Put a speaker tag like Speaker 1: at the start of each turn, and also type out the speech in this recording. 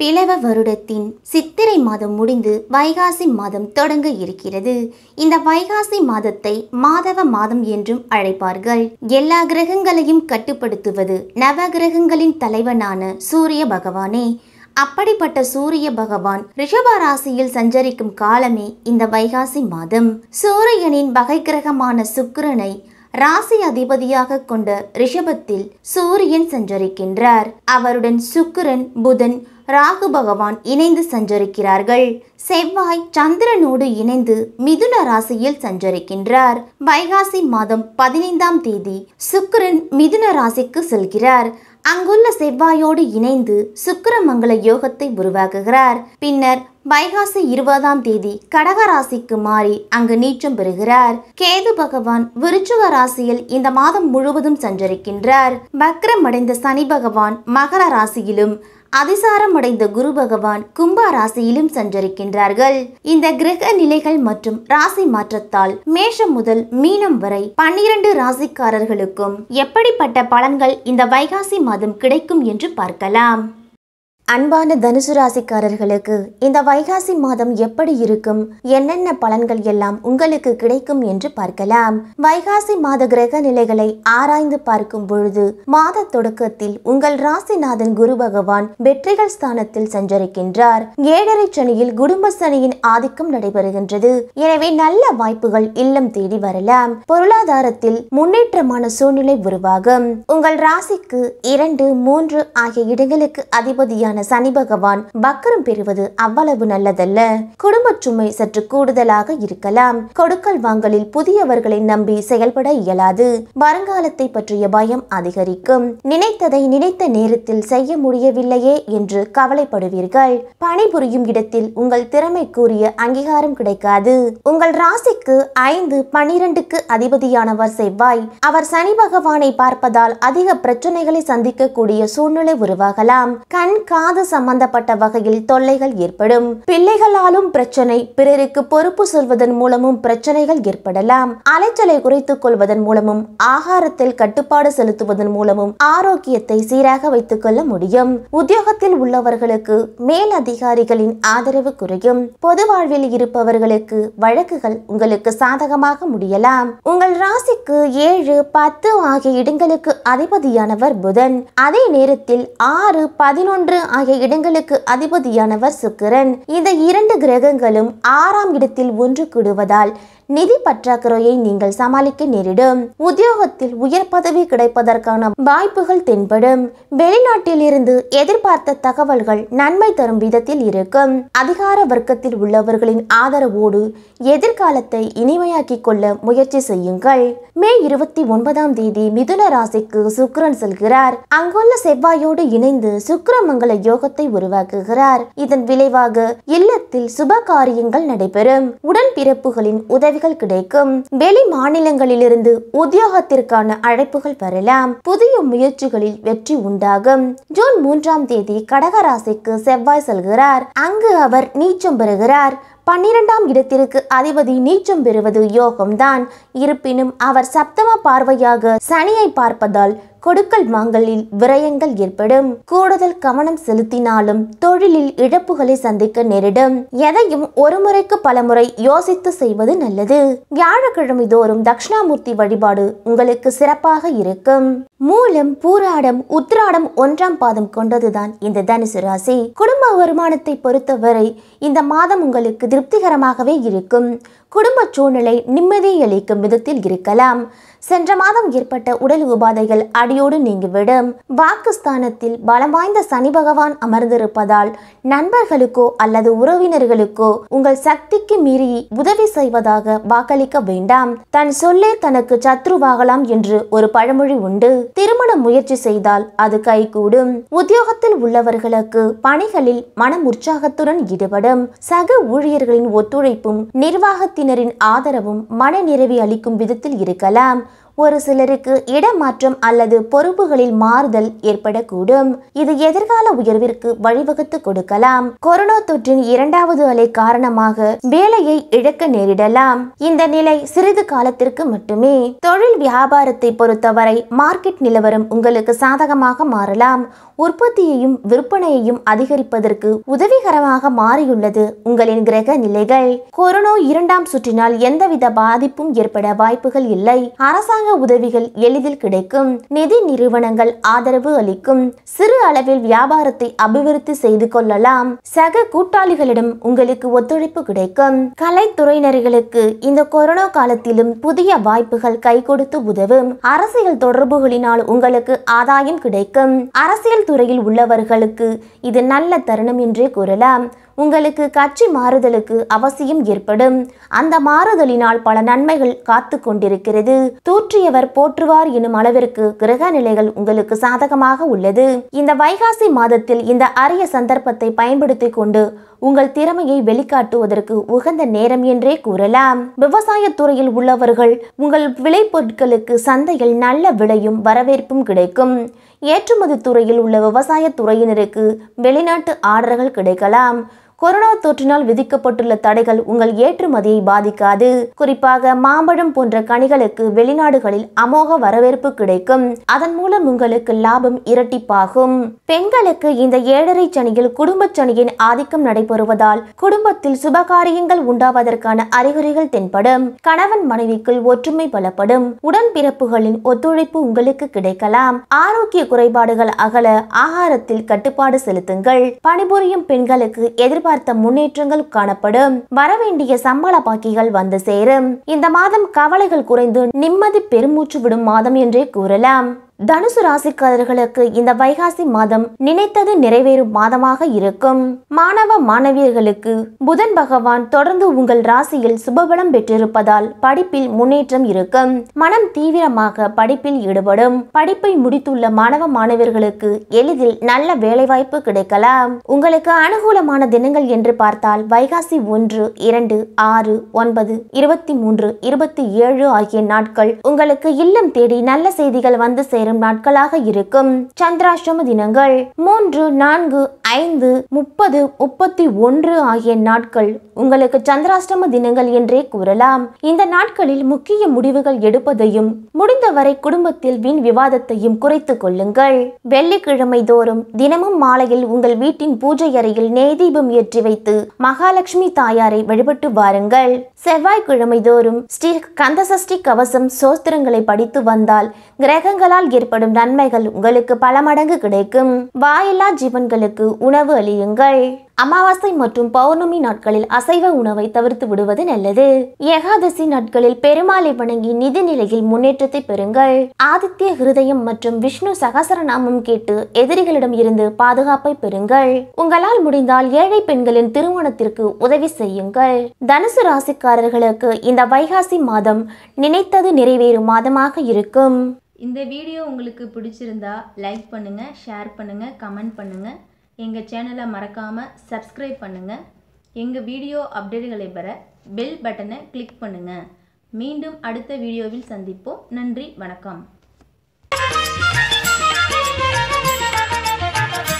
Speaker 1: பிளவ வருடத்தின் சித்திரை மாதம் முடிந்து வைகாசி மாதம் தொடங்க இருக்கிறது இந்த வைகாசி மாதத்தை மாதவ மாதம் என்றும் அழைப்பார்கள் எல்லா கிரகங்களையும் கட்டுப்படுத்துவது நவ கிரகங்களின் தலைவனான சூரிய பகவானே அப்படிப்பட்ட சூரிய பகவான் ரிஷப ராசியில் சஞ்சரிக்கும் காலமே இந்த வைகாசி மாதம் சூரியனின் வகை கிரகமான சுக்கிரனை ராசி அதிபதியாக கொண்ட ரிஷபத்தில் சூரியன் சஞ்சரிக்கின்றார் அவருடன் சுக்கிரன் புதன் ராகு பகவான் இணைந்து சஞ்சரிக்கிறார்கள் செவ்வாய் சந்திரனோடு இணைந்து மிதுன ராசியில் சஞ்சரிக்கின்றார் வைகாசி மாதம் பதினைந்தாம் தேதி சுக்கிரன் மிதுன ராசிக்கு செல்கிறார் அங்குள்ள செவ்வாயோடு இணைந்து சுக்கரமங்கல யோகத்தை உருவாக்குகிறார் பின்னர் வைகாசி இருபதாம் தேதி கடக ராசிக்கு மாறி அங்கு நீச்சம் பெறுகிறார் கேது பகவான் விருச்சுவ ராசியில் இந்த மாதம் முழுவதும் சஞ்சரிக்கின்றார் அடைந்த சனி பகவான் மகர ராசியிலும் அடைந்த குரு பகவான் கும்பா ராசியிலும் சஞ்சரிக்கின்றார்கள் இந்த கிரக நிலைகள் மற்றும் ராசி மாற்றத்தால் மேஷம் முதல் மீனம் வரை பன்னிரண்டு ராசிக்காரர்களுக்கும் எப்படிப்பட்ட பலன்கள் இந்த வைகாசி மாதம் கிடைக்கும் என்று பார்க்கலாம் அன்பான தனுசு ராசிக்காரர்களுக்கு இந்த வைகாசி மாதம் எப்படி இருக்கும் என்னென்ன பலன்கள் எல்லாம் உங்களுக்கு கிடைக்கும் என்று பார்க்கலாம் வைகாசி மாத கிரக நிலைகளை ஆராய்ந்து பார்க்கும் பொழுது மாத தொடக்கத்தில் உங்கள் ராசிநாதன் குரு பகவான் வெற்றிகள் ஸ்தானத்தில் சஞ்சரிக்கின்றார் ஏழரை சனியில் குடும்ப சனியின் ஆதிக்கம் நடைபெறுகின்றது எனவே நல்ல வாய்ப்புகள் இல்லம் தேடி வரலாம் பொருளாதாரத்தில் முன்னேற்றமான சூழ்நிலை உருவாகும் உங்கள் ராசிக்கு இரண்டு மூன்று ஆகிய இடங்களுக்கு அதிபதியான அதிபதியான சனி பகவான் பக்கரம் பெறுவது அவ்வளவு நல்லதல்ல குடும்ப சுமை சற்று கூடுதலாக இருக்கலாம் கொடுக்கல் வாங்கலில் புதியவர்களை நம்பி செயல்பட இயலாது வருங்காலத்தை பற்றிய பயம் அதிகரிக்கும் நினைத்ததை நினைத்த நேரத்தில் செய்ய முடியவில்லையே என்று கவலைப்படுவீர்கள் பணிபுரியும் இடத்தில் உங்கள் திறமை கூறிய அங்கீகாரம் கிடைக்காது உங்கள் ராசிக்கு ஐந்து பனிரெண்டுக்கு அதிபதியானவர் செவ்வாய் அவர் சனி பகவானை பார்ப்பதால் அதிக பிரச்சனைகளை சந்திக்கக்கூடிய சூழ்நிலை உருவாகலாம் கண் கா காது சம்பந்தப்பட்ட வகையில் தொல்லைகள் ஏற்படும் பிள்ளைகளாலும் பிரச்சனை பிறருக்கு பொறுப்பு சொல்வதன் மூலமும் பிரச்சனைகள் ஏற்படலாம் அலைச்சலை குறைத்துக் கொள்வதன் மூலமும் ஆகாரத்தில் கட்டுப்பாடு செலுத்துவதன் மூலமும் ஆரோக்கியத்தை சீராக வைத்துக் கொள்ள முடியும் உத்தியோகத்தில் உள்ளவர்களுக்கு மேல் அதிகாரிகளின் ஆதரவு குறையும் பொது வாழ்வில் இருப்பவர்களுக்கு வழக்குகள் உங்களுக்கு சாதகமாக முடியலாம் உங்கள் ராசிக்கு ஏழு பத்து ஆகிய இடங்களுக்கு அதிபதியானவர் புதன் அதே நேரத்தில் ஆறு பதினொன்று ஆகிய இடங்களுக்கு அதிபதியானவர் சுக்கிரன் இந்த இரண்டு கிரகங்களும் ஆறாம் இடத்தில் ஒன்று கூடுவதால் நிதி பற்றாக்குறையை நீங்கள் சமாளிக்க நேரிடும் உத்தியோகத்தில் உயர் பதவி கிடைப்பதற்கான வாய்ப்புகள் தென்படும் வெளிநாட்டில் இருந்து எதிர்பார்த்த தகவல்கள் நன்மை தரும் விதத்தில் இருக்கும் அதிகார வர்க்கத்தில் உள்ளவர்களின் ஆதரவோடு எதிர்காலத்தை இனிமையாக்கிக் கொள்ள முயற்சி செய்யுங்கள் மே இருபத்தி ஒன்பதாம் தேதி மிதுன ராசிக்கு சுக்ரன் செல்கிறார் அங்குள்ள செவ்வாயோடு இணைந்து சுக்கிரமங்கல யோகத்தை உருவாக்குகிறார் இதன் விளைவாக இல்லத்தில் சுப காரியங்கள் நடைபெறும் உடன் பிறப்புகளின் உதவிகள் கிடைக்கும் வெளி மாநிலங்களிலிருந்து உத்தியோகத்திற்கான அழைப்புகள் வரலாம் புதிய முயற்சிகளில் வெற்றி உண்டாகும் ஜூன் மூன்றாம் தேதி கடகராசிக்கு செவ்வாய் செல்கிறார் அங்கு அவர் நீச்சம் பெறுகிறார் பன்னிரண்டாம் இடத்திற்கு அதிபதி நீச்சம் பெறுவது யோகம்தான் இருப்பினும் அவர் சப்தம பார்வையாக சனியை பார்ப்பதால் கொடுக்கல் வாங்கலில் விரயங்கள் ஏற்படும் கூடுதல் கவனம் செலுத்தினாலும் தொழிலில் இழப்புகளை சந்திக்க நேரிடும் எதையும் ஒரு முறைக்கு பல முறை யோசித்து செய்வது நல்லது வியாழக்கிழமை தோறும் தட்சிணாமூர்த்தி வழிபாடு உங்களுக்கு சிறப்பாக இருக்கும் மூலம் பூராடம் உத்ராடம் ஒன்றாம் பாதம் கொண்டதுதான் இந்த தனுசு ராசி குடும்ப வருமானத்தை பொறுத்தவரை இந்த மாதம் உங்களுக்கு திருப்திகரமாகவே இருக்கும் குடும்ப சூழ்நிலை நிம்மதியை அளிக்கும் விதத்தில் இருக்கலாம் சென்ற மாதம் ஏற்பட்ட உடல் உபாதைகள் அடியோடு நீங்கிவிடும் வாக்குஸ்தானத்தில் பலம் வாய்ந்த சனி பகவான் அமர்ந்திருப்பதால் நண்பர்களுக்கோ அல்லது உறவினர்களுக்கோ உங்கள் சக்திக்கு மீறி உதவி செய்வதாக வாக்களிக்க வேண்டாம் தன் சொல்லே தனக்கு சத்ருவாகலாம் என்று ஒரு பழமொழி உண்டு திருமண முயற்சி செய்தால் அது கைகூடும் உத்தியோகத்தில் உள்ளவர்களுக்கு பணிகளில் மனம் உற்சாகத்துடன் ஈடுபடும் சக ஊழியர்களின் ஒத்துழைப்பும் நிர்வாகத்தினரின் ஆதரவும் மன நிறைவி அளிக்கும் விதத்தில் இருக்கலாம் ஒரு சிலருக்கு இடமாற்றம் அல்லது பொறுப்புகளில் மாறுதல் ஏற்படக்கூடும் இது எதிர்கால உயர்விற்கு வழிவகுத்து கொடுக்கலாம் கொரோனா தொற்றின் இரண்டாவது அலை காரணமாக வேலையை இழக்க நேரிடலாம் இந்த நிலை சிறிது காலத்திற்கு மட்டுமே தொழில் வியாபாரத்தை பொறுத்தவரை மார்க்கெட் நிலவரம் உங்களுக்கு சாதகமாக மாறலாம் உற்பத்தியையும் விற்பனையையும் அதிகரிப்பதற்கு உதவிகரமாக மாறியுள்ளது உங்களின் கிரக நிலைகள் கொரோனா இரண்டாம் சுற்றினால் எந்தவித பாதிப்பும் ஏற்பட வாய்ப்புகள் இல்லை அரசாங்க அரசாங்க உதவிகள் எளிதில் கிடைக்கும் நிதி நிறுவனங்கள் ஆதரவு அளிக்கும் சிறு அளவில் வியாபாரத்தை அபிவிருத்தி செய்து கொள்ளலாம் சக கூட்டாளிகளிடம் உங்களுக்கு ஒத்துழைப்பு கிடைக்கும் கலைத்துறையினர்களுக்கு இந்த கொரோனா காலத்திலும் புதிய வாய்ப்புகள் கை கொடுத்து உதவும் அரசியல் தொடர்புகளினால் உங்களுக்கு ஆதாயம் கிடைக்கும் அரசியல் துறையில் உள்ளவர்களுக்கு இது நல்ல தருணம் என்றே கூறலாம் உங்களுக்கு கட்சி மாறுதலுக்கு அவசியம் ஏற்படும் அந்த மாறுதலினால் பல நன்மைகள் காத்து கொண்டிருக்கிறது தூற்றியவர் போற்றுவார் எனும் அளவிற்கு கிரக நிலைகள் உங்களுக்கு சாதகமாக உள்ளது இந்த வைகாசி மாதத்தில் இந்த அரிய சந்தர்ப்பத்தை பயன்படுத்தி கொண்டு உங்கள் திறமையை வெளிக்காட்டுவதற்கு உகந்த நேரம் என்றே கூறலாம் விவசாய துறையில் உள்ளவர்கள் உங்கள் விளைபொருட்களுக்கு சந்தையில் நல்ல விலையும் வரவேற்பும் கிடைக்கும் ஏற்றுமதி துறையில் உள்ள விவசாய துறையினருக்கு வெளிநாட்டு ஆர்டர்கள் கிடைக்கலாம் கொரோனா தொற்றினால் விதிக்கப்பட்டுள்ள தடைகள் உங்கள் ஏற்றுமதியை பாதிக்காது குறிப்பாக மாம்பழம் போன்ற கனிகளுக்கு வெளிநாடுகளில் அமோக வரவேற்பு கிடைக்கும் அதன் மூலம் உங்களுக்கு லாபம் இரட்டிப்பாகும் பெண்களுக்கு இந்த ஏழரை சனியில் குடும்ப சனியின் ஆதிக்கம் நடைபெறுவதால் குடும்பத்தில் சுபகாரியங்கள் உண்டாவதற்கான அறிகுறிகள் தென்படும் கணவன் மனைவிக்குள் ஒற்றுமை பலப்படும் உடன்பிறப்புகளின் ஒத்துழைப்பு உங்களுக்கு கிடைக்கலாம் ஆரோக்கிய குறைபாடுகள் அகல ஆகாரத்தில் கட்டுப்பாடு செலுத்துங்கள் பணிபுரியும் பெண்களுக்கு எதிர்ப்பு எதிர்பார்த்த முன்னேற்றங்கள் காணப்படும் வரவேண்டிய சம்பள பாக்கிகள் வந்து சேரும் இந்த மாதம் கவலைகள் குறைந்து நிம்மதி பெருமூச்சு விடும் மாதம் என்றே கூறலாம் தனுசு ராசிக்காரர்களுக்கு இந்த வைகாசி மாதம் நினைத்தது நிறைவேறும் மாதமாக இருக்கும் மாணவ மாணவியர்களுக்கு புதன் பகவான் தொடர்ந்து உங்கள் ராசியில் சுபபலம் பெற்றிருப்பதால் படிப்பில் முன்னேற்றம் இருக்கும் மனம் தீவிரமாக படிப்பில் ஈடுபடும் படிப்பை முடித்துள்ள மாணவ மாணவியர்களுக்கு எளிதில் நல்ல வேலைவாய்ப்பு கிடைக்கலாம் உங்களுக்கு அனுகூலமான தினங்கள் என்று பார்த்தால் வைகாசி ஒன்று இரண்டு ஆறு ஒன்பது இருபத்தி மூன்று இருபத்தி ஏழு ஆகிய நாட்கள் உங்களுக்கு இல்லம் தேடி நல்ல செய்திகள் வந்து சேரும் சேரும் நாட்களாக இருக்கும் சந்திராஷ்டம தினங்கள் மூன்று நான்கு ஐந்து முப்பது முப்பத்தி ஒன்று ஆகிய நாட்கள் உங்களுக்கு சந்திராஷ்டம தினங்கள் என்றே கூறலாம் இந்த நாட்களில் முக்கிய முடிவுகள் எடுப்பதையும் முடிந்தவரை குடும்பத்தில் வீண் விவாதத்தையும் குறைத்து கொள்ளுங்கள் வெள்ளிக்கிழமை தோறும் தினமும் மாலையில் உங்கள் வீட்டின் பூஜை அறையில் நேதீபம் ஏற்றி வைத்து மகாலட்சுமி தாயாரை வழிபட்டு வாருங்கள் செவ்வாய்க்கிழமை தோறும் ஸ்ரீ கந்தசஷ்டி கவசம் சோஸ்திரங்களை படித்து வந்தால் கிரகங்களால் ஏற்படும் நன்மைகள் உங்களுக்கு பல மடங்கு கிடைக்கும் வாயில்லா ஜீவன்களுக்கு உணவு அளியுங்கள் அமாவாசை மற்றும் பௌர்ணமி நாட்களில் அசைவ உணவை தவிர்த்து விடுவது நல்லது ஏகாதசி நாட்களில் பெருமாளை வணங்கி நிதி நிலையில் முன்னேற்றத்தை பெறுங்கள் ஆதித்ய ஹிருதயம் மற்றும் விஷ்ணு சகசரநாமம் கேட்டு எதிரிகளிடம் இருந்து பாதுகாப்பை பெறுங்கள் உங்களால் முடிந்தால் ஏழை பெண்களின் திருமணத்திற்கு உதவி செய்யுங்கள் தனுசு ராசிக்காரர்களுக்கு இந்த வைகாசி மாதம் நினைத்தது நிறைவேறும் மாதமாக இருக்கும் இந்த வீடியோ உங்களுக்கு பிடிச்சிருந்தா லைக் பண்ணுங்கள் ஷேர் பண்ணுங்கள் கமெண்ட் பண்ணுங்கள் எங்கள் சேனலை மறக்காமல் சப்ஸ்கிரைப் பண்ணுங்கள் எங்கள் வீடியோ அப்டேட்டுகளை பெற பெல் பட்டனை கிளிக் பண்ணுங்கள் மீண்டும் அடுத்த வீடியோவில் சந்திப்போம் நன்றி வணக்கம்